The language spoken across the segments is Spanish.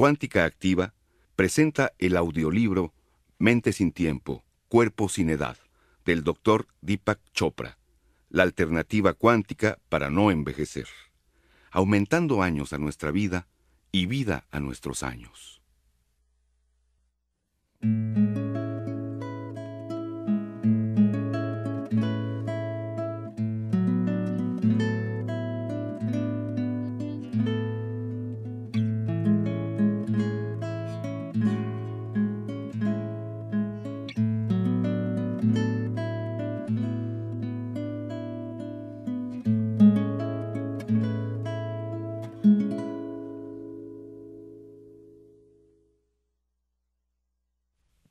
Cuántica Activa presenta el audiolibro Mente sin tiempo, Cuerpo sin edad, del doctor Deepak Chopra, la alternativa cuántica para no envejecer, aumentando años a nuestra vida y vida a nuestros años.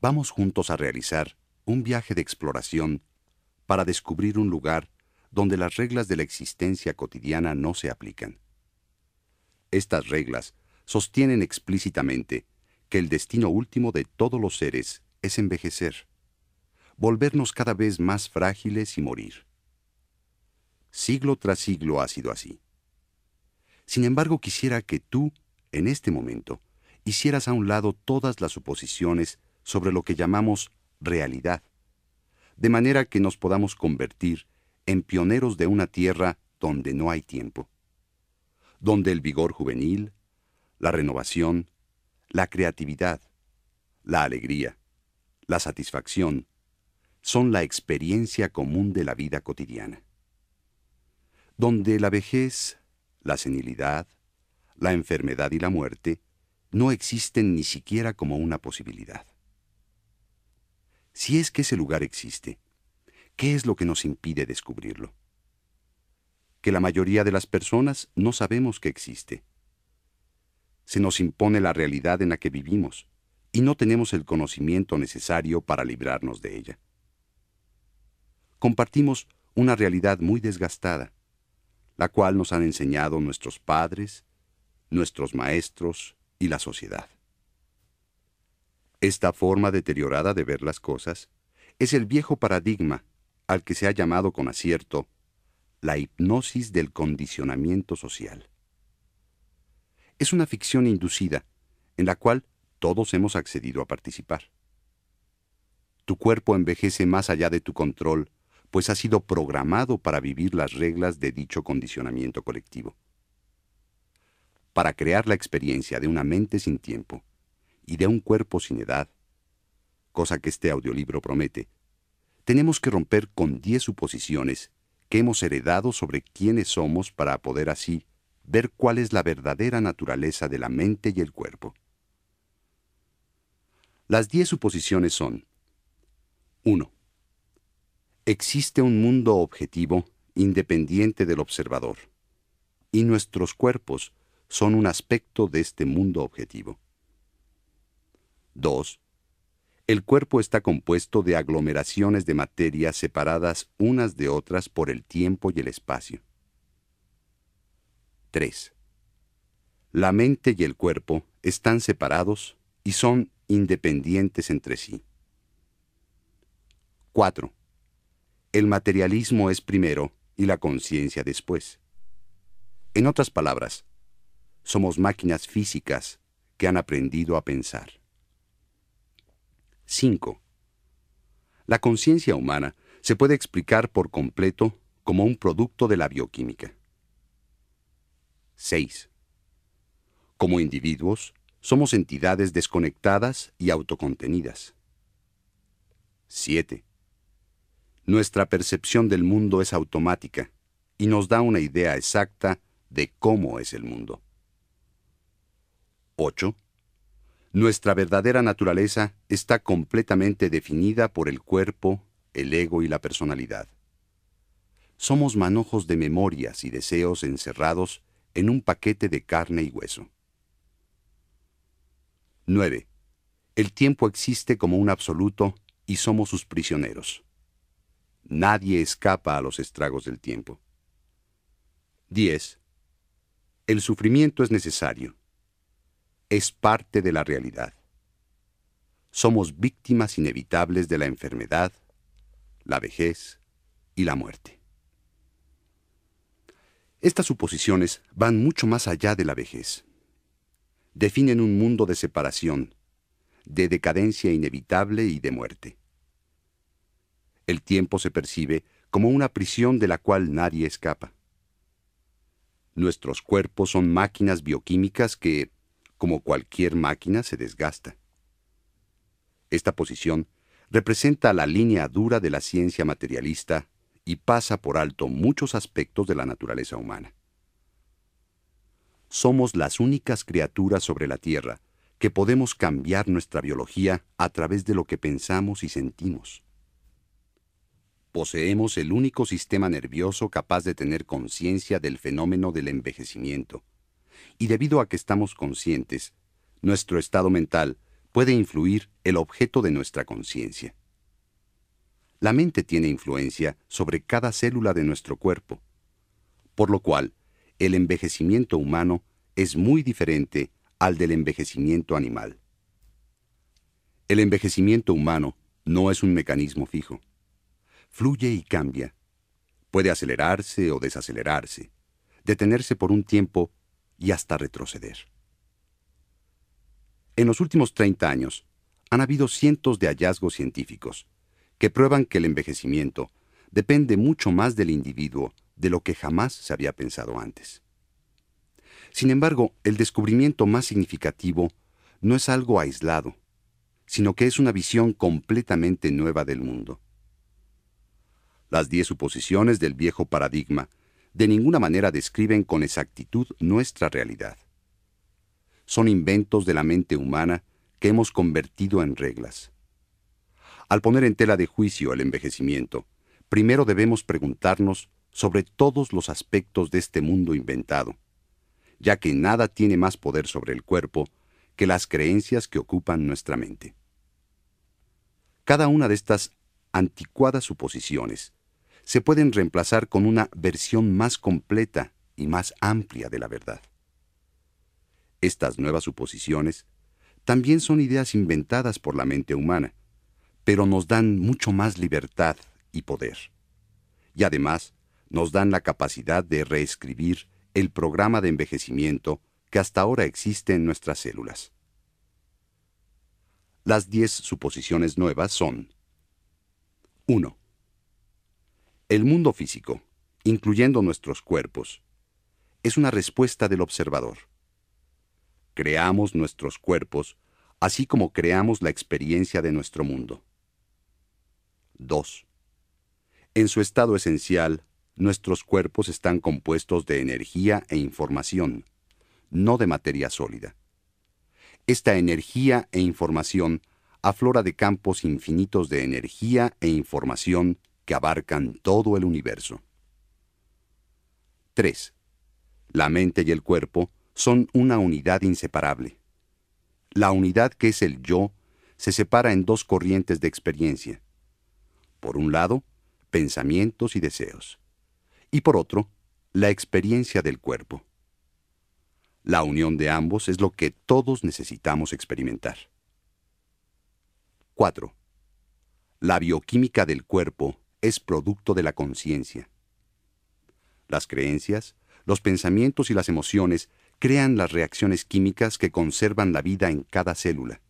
vamos juntos a realizar un viaje de exploración para descubrir un lugar donde las reglas de la existencia cotidiana no se aplican. Estas reglas sostienen explícitamente que el destino último de todos los seres es envejecer, volvernos cada vez más frágiles y morir. Siglo tras siglo ha sido así. Sin embargo, quisiera que tú, en este momento, hicieras a un lado todas las suposiciones sobre lo que llamamos realidad, de manera que nos podamos convertir en pioneros de una tierra donde no hay tiempo, donde el vigor juvenil, la renovación, la creatividad, la alegría, la satisfacción, son la experiencia común de la vida cotidiana, donde la vejez, la senilidad, la enfermedad y la muerte no existen ni siquiera como una posibilidad si es que ese lugar existe. ¿Qué es lo que nos impide descubrirlo? Que la mayoría de las personas no sabemos que existe. Se nos impone la realidad en la que vivimos y no tenemos el conocimiento necesario para librarnos de ella. Compartimos una realidad muy desgastada, la cual nos han enseñado nuestros padres, nuestros maestros y la sociedad. Esta forma deteriorada de ver las cosas es el viejo paradigma al que se ha llamado con acierto la hipnosis del condicionamiento social. Es una ficción inducida en la cual todos hemos accedido a participar. Tu cuerpo envejece más allá de tu control, pues ha sido programado para vivir las reglas de dicho condicionamiento colectivo. Para crear la experiencia de una mente sin tiempo, y de un cuerpo sin edad, cosa que este audiolibro promete, tenemos que romper con diez suposiciones que hemos heredado sobre quiénes somos para poder así ver cuál es la verdadera naturaleza de la mente y el cuerpo. Las diez suposiciones son 1. Existe un mundo objetivo independiente del observador, y nuestros cuerpos son un aspecto de este mundo objetivo. 2. El cuerpo está compuesto de aglomeraciones de materias separadas unas de otras por el tiempo y el espacio. 3. La mente y el cuerpo están separados y son independientes entre sí. 4. El materialismo es primero y la conciencia después. En otras palabras, somos máquinas físicas que han aprendido a pensar. 5. La conciencia humana se puede explicar por completo como un producto de la bioquímica. 6. Como individuos, somos entidades desconectadas y autocontenidas. 7. Nuestra percepción del mundo es automática y nos da una idea exacta de cómo es el mundo. 8. Nuestra verdadera naturaleza está completamente definida por el cuerpo, el ego y la personalidad. Somos manojos de memorias y deseos encerrados en un paquete de carne y hueso. 9. El tiempo existe como un absoluto y somos sus prisioneros. Nadie escapa a los estragos del tiempo. 10. El sufrimiento es necesario, es parte de la realidad. Somos víctimas inevitables de la enfermedad, la vejez y la muerte. Estas suposiciones van mucho más allá de la vejez. Definen un mundo de separación, de decadencia inevitable y de muerte. El tiempo se percibe como una prisión de la cual nadie escapa. Nuestros cuerpos son máquinas bioquímicas que, como cualquier máquina, se desgasta. Esta posición representa la línea dura de la ciencia materialista y pasa por alto muchos aspectos de la naturaleza humana. Somos las únicas criaturas sobre la Tierra que podemos cambiar nuestra biología a través de lo que pensamos y sentimos. Poseemos el único sistema nervioso capaz de tener conciencia del fenómeno del envejecimiento y debido a que estamos conscientes, nuestro estado mental puede influir el objeto de nuestra conciencia. La mente tiene influencia sobre cada célula de nuestro cuerpo, por lo cual el envejecimiento humano es muy diferente al del envejecimiento animal. El envejecimiento humano no es un mecanismo fijo. Fluye y cambia. Puede acelerarse o desacelerarse, detenerse por un tiempo y hasta retroceder. En los últimos 30 años, han habido cientos de hallazgos científicos que prueban que el envejecimiento depende mucho más del individuo de lo que jamás se había pensado antes. Sin embargo, el descubrimiento más significativo no es algo aislado, sino que es una visión completamente nueva del mundo. Las diez suposiciones del viejo paradigma de ninguna manera describen con exactitud nuestra realidad. Son inventos de la mente humana que hemos convertido en reglas. Al poner en tela de juicio el envejecimiento, primero debemos preguntarnos sobre todos los aspectos de este mundo inventado, ya que nada tiene más poder sobre el cuerpo que las creencias que ocupan nuestra mente. Cada una de estas anticuadas suposiciones se pueden reemplazar con una versión más completa y más amplia de la verdad. Estas nuevas suposiciones también son ideas inventadas por la mente humana, pero nos dan mucho más libertad y poder. Y además, nos dan la capacidad de reescribir el programa de envejecimiento que hasta ahora existe en nuestras células. Las diez suposiciones nuevas son 1. El mundo físico, incluyendo nuestros cuerpos, es una respuesta del observador. Creamos nuestros cuerpos así como creamos la experiencia de nuestro mundo. 2. En su estado esencial, nuestros cuerpos están compuestos de energía e información, no de materia sólida. Esta energía e información aflora de campos infinitos de energía e información abarcan todo el universo. 3. La mente y el cuerpo son una unidad inseparable. La unidad que es el yo se separa en dos corrientes de experiencia. Por un lado, pensamientos y deseos. Y por otro, la experiencia del cuerpo. La unión de ambos es lo que todos necesitamos experimentar. 4. La bioquímica del cuerpo es producto de la conciencia. Las creencias, los pensamientos y las emociones crean las reacciones químicas que conservan la vida en cada célula.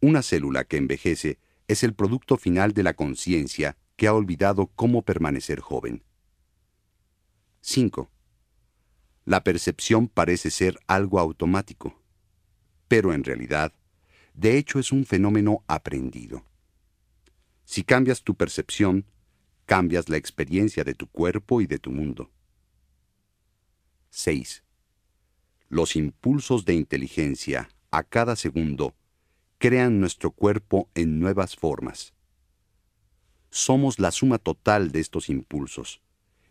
Una célula que envejece es el producto final de la conciencia que ha olvidado cómo permanecer joven. 5. La percepción parece ser algo automático, pero en realidad, de hecho es un fenómeno aprendido. Si cambias tu percepción, cambias la experiencia de tu cuerpo y de tu mundo. 6. Los impulsos de inteligencia a cada segundo crean nuestro cuerpo en nuevas formas. Somos la suma total de estos impulsos,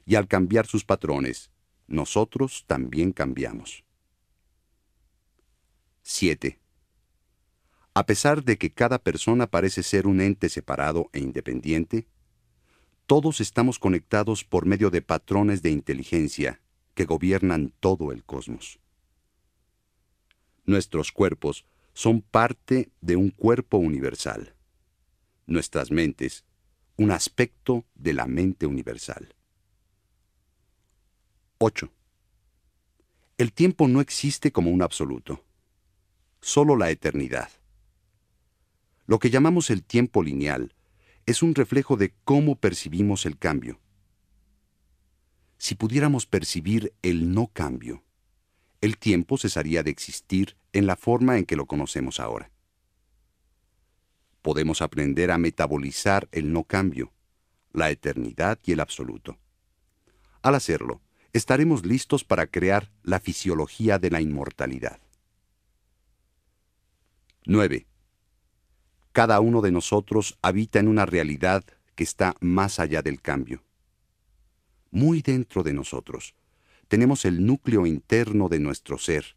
y al cambiar sus patrones, nosotros también cambiamos. 7 a pesar de que cada persona parece ser un ente separado e independiente, todos estamos conectados por medio de patrones de inteligencia que gobiernan todo el cosmos. Nuestros cuerpos son parte de un cuerpo universal. Nuestras mentes, un aspecto de la mente universal. 8. El tiempo no existe como un absoluto, solo la eternidad. Lo que llamamos el tiempo lineal es un reflejo de cómo percibimos el cambio. Si pudiéramos percibir el no cambio, el tiempo cesaría de existir en la forma en que lo conocemos ahora. Podemos aprender a metabolizar el no cambio, la eternidad y el absoluto. Al hacerlo, estaremos listos para crear la fisiología de la inmortalidad. 9. Cada uno de nosotros habita en una realidad que está más allá del cambio. Muy dentro de nosotros tenemos el núcleo interno de nuestro ser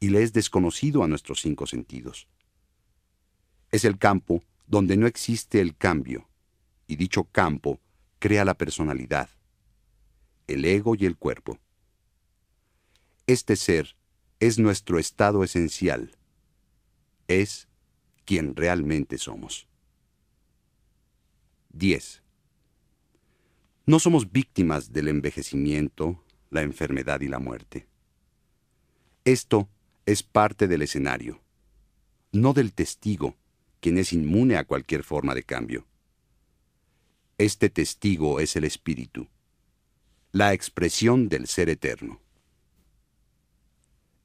y le es desconocido a nuestros cinco sentidos. Es el campo donde no existe el cambio y dicho campo crea la personalidad, el ego y el cuerpo. Este ser es nuestro estado esencial. Es quien realmente somos. 10. No somos víctimas del envejecimiento, la enfermedad y la muerte. Esto es parte del escenario, no del testigo, quien es inmune a cualquier forma de cambio. Este testigo es el espíritu, la expresión del ser eterno.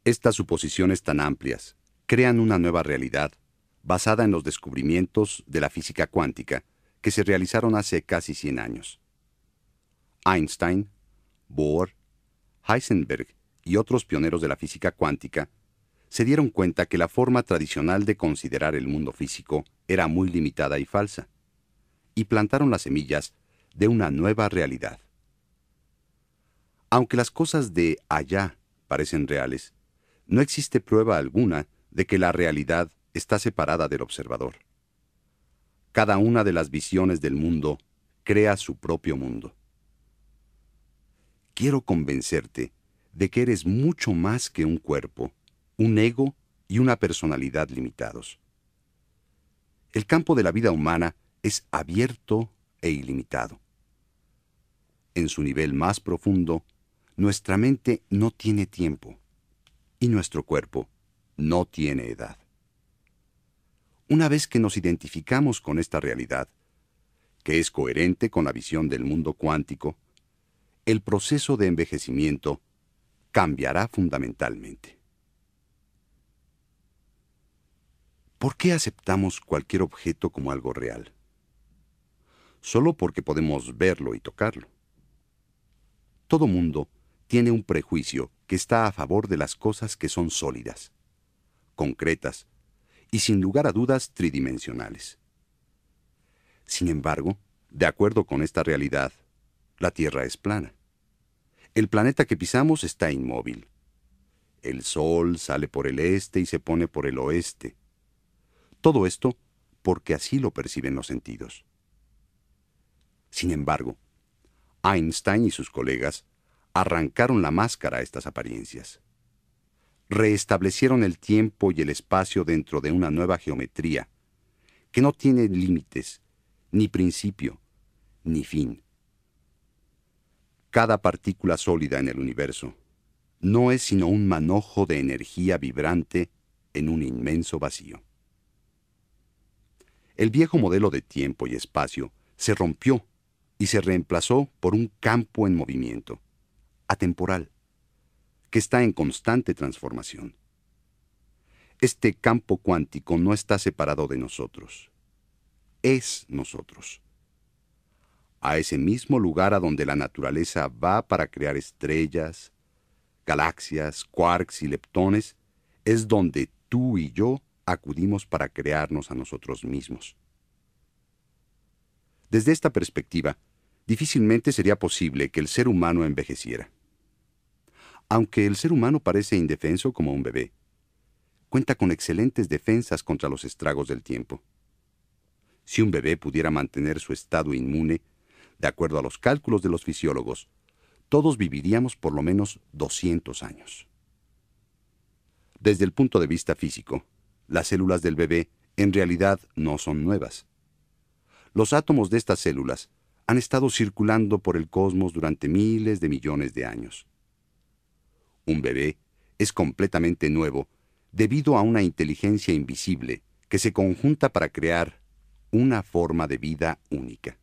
Estas suposiciones tan amplias crean una nueva realidad basada en los descubrimientos de la física cuántica que se realizaron hace casi 100 años. Einstein, Bohr, Heisenberg y otros pioneros de la física cuántica se dieron cuenta que la forma tradicional de considerar el mundo físico era muy limitada y falsa, y plantaron las semillas de una nueva realidad. Aunque las cosas de allá parecen reales, no existe prueba alguna de que la realidad está separada del observador. Cada una de las visiones del mundo crea su propio mundo. Quiero convencerte de que eres mucho más que un cuerpo, un ego y una personalidad limitados. El campo de la vida humana es abierto e ilimitado. En su nivel más profundo, nuestra mente no tiene tiempo y nuestro cuerpo no tiene edad una vez que nos identificamos con esta realidad, que es coherente con la visión del mundo cuántico, el proceso de envejecimiento cambiará fundamentalmente. ¿Por qué aceptamos cualquier objeto como algo real? Solo porque podemos verlo y tocarlo. Todo mundo tiene un prejuicio que está a favor de las cosas que son sólidas, concretas, y sin lugar a dudas tridimensionales. Sin embargo, de acuerdo con esta realidad, la Tierra es plana. El planeta que pisamos está inmóvil. El Sol sale por el este y se pone por el oeste. Todo esto porque así lo perciben los sentidos. Sin embargo, Einstein y sus colegas arrancaron la máscara a estas apariencias reestablecieron el tiempo y el espacio dentro de una nueva geometría, que no tiene límites, ni principio, ni fin. Cada partícula sólida en el universo no es sino un manojo de energía vibrante en un inmenso vacío. El viejo modelo de tiempo y espacio se rompió y se reemplazó por un campo en movimiento, atemporal que está en constante transformación. Este campo cuántico no está separado de nosotros. Es nosotros. A ese mismo lugar a donde la naturaleza va para crear estrellas, galaxias, quarks y leptones, es donde tú y yo acudimos para crearnos a nosotros mismos. Desde esta perspectiva, difícilmente sería posible que el ser humano envejeciera aunque el ser humano parece indefenso como un bebé. Cuenta con excelentes defensas contra los estragos del tiempo. Si un bebé pudiera mantener su estado inmune, de acuerdo a los cálculos de los fisiólogos, todos viviríamos por lo menos 200 años. Desde el punto de vista físico, las células del bebé en realidad no son nuevas. Los átomos de estas células han estado circulando por el cosmos durante miles de millones de años un bebé, es completamente nuevo debido a una inteligencia invisible que se conjunta para crear una forma de vida única.